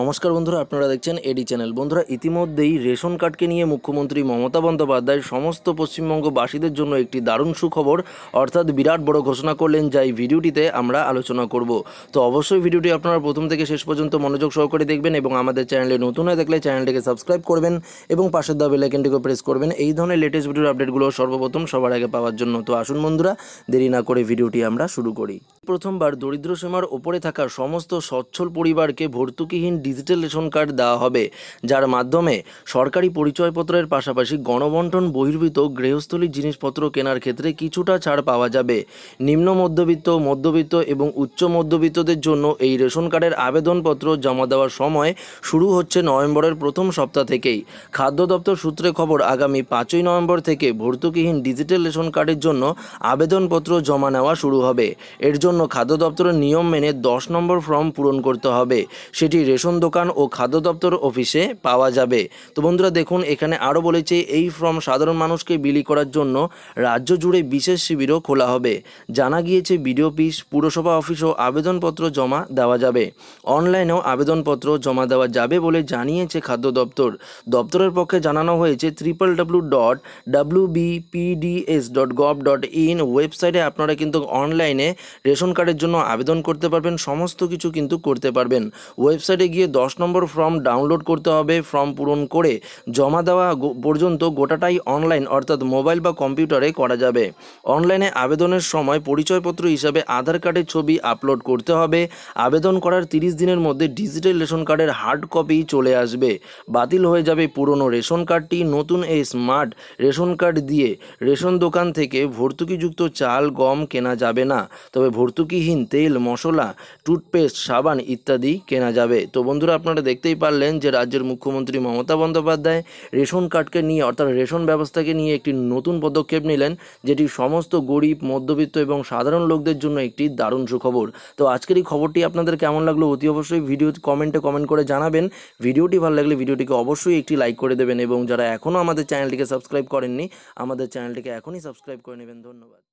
নমস্কার বন্ধুরা আপনারা দেখছেন এডি চ্যানেল বন্ধুরা ইতিমধ্যেই রেশন কার্ডকে নিয়ে মুখ্যমন্ত্রী মমতা বন্দ্যোপাধ্যায় সমস্ত পশ্চিমবঙ্গবাসীদের জন্য একটি দারুণ সুখবর অর্থাৎ বিরাট বড় ঘোষণা করলেন যাই ভিডিওটিতে আমরা আলোচনা করব তো অবশ্যই ভিডিওটি আপনারা প্রথম থেকে শেষ পর্যন্ত মনোযোগ সহকারে দেখবেন এবং আমাদের চ্যানেলে নতুন হয়ে থাকলে চ্যানেলটিকে সাবস্ক্রাইব করবেন এবং পাশের দেওয়া বেলাইকেনটিকে প্রেস করবেন এই ধরনের লেটেস্ট ভিডিওর আপডেটগুলো সর্বপ্রথম সবার আগে পাওয়ার জন্য তো আসুন বন্ধুরা দেরি না করে ভিডিওটি আমরা শুরু করি প্রথমবার দরিদ্র সীমার ওপরে থাকা সমস্ত সচ্ছল পরিবারকে ভর্তুকিহীন ডিজিটাল রেশন কার্ড দেওয়া হবে যার মাধ্যমে সরকারি পরিচয়পত্রের পাশাপাশি গণবন্টন বহির্ভূত গৃহস্থলী জিনিসপত্র কেনার ক্ষেত্রে কিছুটা ছাড় পাওয়া যাবে নিম্ন মধ্যবিত্ত মধ্যবিত্ত এবং উচ্চ মধ্যবিত্তদের জন্য এই রেশন কার্ডের আবেদনপত্র জমা দেওয়ার সময় শুরু হচ্ছে নভেম্বরের প্রথম সপ্তাহ থেকেই খাদ্য দপ্তর সূত্রে খবর আগামী পাঁচই নভেম্বর থেকে ভর্তুকিহীন ডিজিটাল রেশন কার্ডের জন্য আবেদনপত্র জমা নেওয়া শুরু হবে এর জন্য জন্য খাদ্য দপ্তরের নিয়ম মেনে দশ নম্বর ফর্ম পূরণ করতে হবে সেটি রেশন দোকান ও খাদ্য দপ্তর অফিসে পাওয়া যাবে তো বন্ধুরা দেখুন এখানে আরও বলেছে এই ফর্ম সাধারণ মানুষকে বিলি করার জন্য রাজ্য জুড়ে বিশেষ শিবিরও খোলা হবে জানা গিয়েছে বিডিও অফিস পুরসভা অফিসেও আবেদনপত্র জমা দেওয়া যাবে অনলাইনেও আবেদনপত্র জমা দেওয়া যাবে বলে জানিয়েছে খাদ্য দপ্তর দপ্তরের পক্ষে জানানো হয়েছে triple W dot W BPDS dot gov dot in ওয়েবসাইটে আপনারা কিন্তু অনলাইনে রেশন রেশন কার্ডের জন্য আবেদন করতে পারবেন সমস্ত কিছু কিন্তু করতে পারবেন ওয়েবসাইটে গিয়ে দশ নম্বর ফর্ম ডাউনলোড করতে হবে ফর্ম পূরণ করে জমা দেওয়া পর্যন্ত গোটাটাই অনলাইন অর্থাৎ মোবাইল বা কম্পিউটারে করা যাবে অনলাইনে আবেদনের সময় পরিচয়পত্র হিসাবে আধার কার্ডের ছবি আপলোড করতে হবে আবেদন করার তিরিশ দিনের মধ্যে ডিজিটাল রেশন কার্ডের হার্ড কপি চলে আসবে বাতিল হয়ে যাবে পুরনো রেশন কার্ডটি নতুন এই স্মার্ট রেশন কার্ড দিয়ে রেশন দোকান থেকে ভর্তুকিযুক্ত চাল গম কেনা যাবে না তবে ভর্তুকি ভর্তুকিহীন তেল মশলা টুথপেস্ট সাবান ইত্যাদি কেনা যাবে তো বন্ধুরা আপনারা দেখতেই পারলেন যে রাজ্যের মুখ্যমন্ত্রী মমতা বন্দ্যোপাধ্যায় রেশন কার্ডকে নিয়ে অর্থাৎ রেশন ব্যবস্থাকে নিয়ে একটি নতুন পদক্ষেপ নিলেন যেটি সমস্ত গরিব মধ্যবিত্ত এবং সাধারণ লোকদের জন্য একটি দারুণ সুখবর তো আজকের এই খবরটি আপনাদের কেমন লাগলো অতি অবশ্যই ভিডিও কমেন্টে কমেন্ট করে জানাবেন ভিডিওটি ভালো লাগলে ভিডিওটিকে অবশ্যই একটি লাইক করে দেবেন এবং যারা এখনও আমাদের চ্যানেলটিকে সাবস্ক্রাইব করেননি আমাদের চ্যানেলটিকে এখনই সাবস্ক্রাইব করে নেবেন ধন্যবাদ